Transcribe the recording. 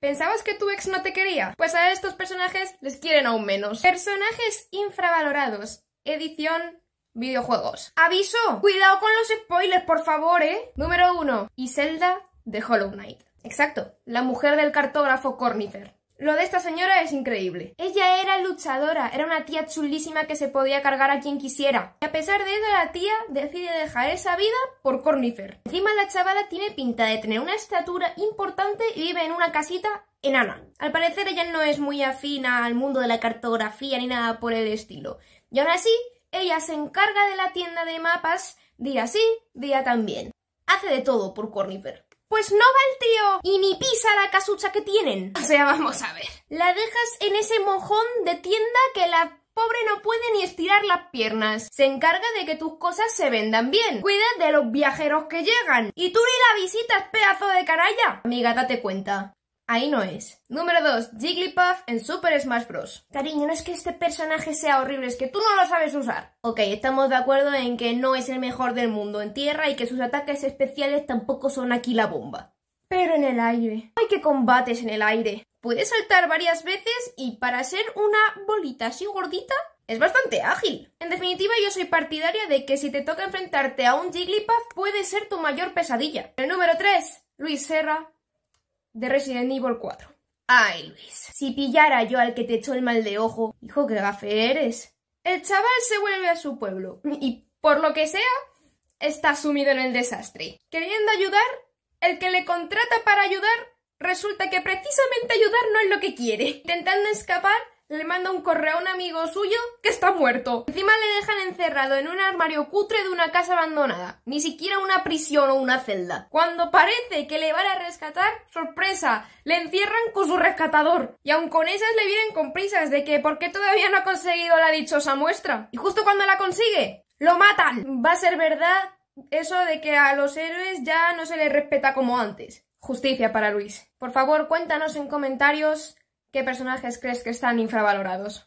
¿Pensabas que tu ex no te quería? Pues a estos personajes les quieren aún menos. Personajes infravalorados. Edición videojuegos. Aviso, cuidado con los spoilers, por favor, ¿eh? Número 1. Iselda de Hollow Knight. Exacto, la mujer del cartógrafo Cornifer. Lo de esta señora es increíble. Ella era luchadora, era una tía chulísima que se podía cargar a quien quisiera. Y a pesar de eso, la tía decide dejar esa vida por Cornifer. Encima la chavala tiene pinta de tener una estatura importante y vive en una casita enana. Al parecer ella no es muy afina al mundo de la cartografía ni nada por el estilo. Y ahora así, ella se encarga de la tienda de mapas día sí, día también. Hace de todo por Cornifer. Pues no va el tío y ni pisa la casucha que tienen. O sea, vamos a ver. La dejas en ese mojón de tienda que la pobre no puede ni estirar las piernas. Se encarga de que tus cosas se vendan bien. Cuida de los viajeros que llegan. Y tú ni la visitas, pedazo de canalla. Amiga, date cuenta. Ahí no es. Número 2. Jigglypuff en Super Smash Bros. Cariño, no es que este personaje sea horrible, es que tú no lo sabes usar. Ok, estamos de acuerdo en que no es el mejor del mundo en tierra y que sus ataques especiales tampoco son aquí la bomba. Pero en el aire. Hay que combates en el aire. Puede saltar varias veces y para ser una bolita así gordita es bastante ágil. En definitiva, yo soy partidaria de que si te toca enfrentarte a un Jigglypuff puede ser tu mayor pesadilla. El número 3. Luis Serra de Resident Evil 4. Ay, Luis, si pillara yo al que te echó el mal de ojo, hijo, que gafe eres. El chaval se vuelve a su pueblo y, por lo que sea, está sumido en el desastre. Queriendo ayudar, el que le contrata para ayudar resulta que precisamente ayudar no es lo que quiere. Intentando escapar, le manda un correo a un amigo suyo que está muerto. Encima le dejan encerrado en un armario cutre de una casa abandonada, ni siquiera una prisión o una celda. Cuando parece que le van a rescatar, sorpresa, le encierran con su rescatador. Y aun con esas le vienen con prisas de que por qué todavía no ha conseguido la dichosa muestra. Y justo cuando la consigue, lo matan. Va a ser verdad eso de que a los héroes ya no se les respeta como antes. Justicia para Luis. Por favor, cuéntanos en comentarios ¿Qué personajes crees que están infravalorados?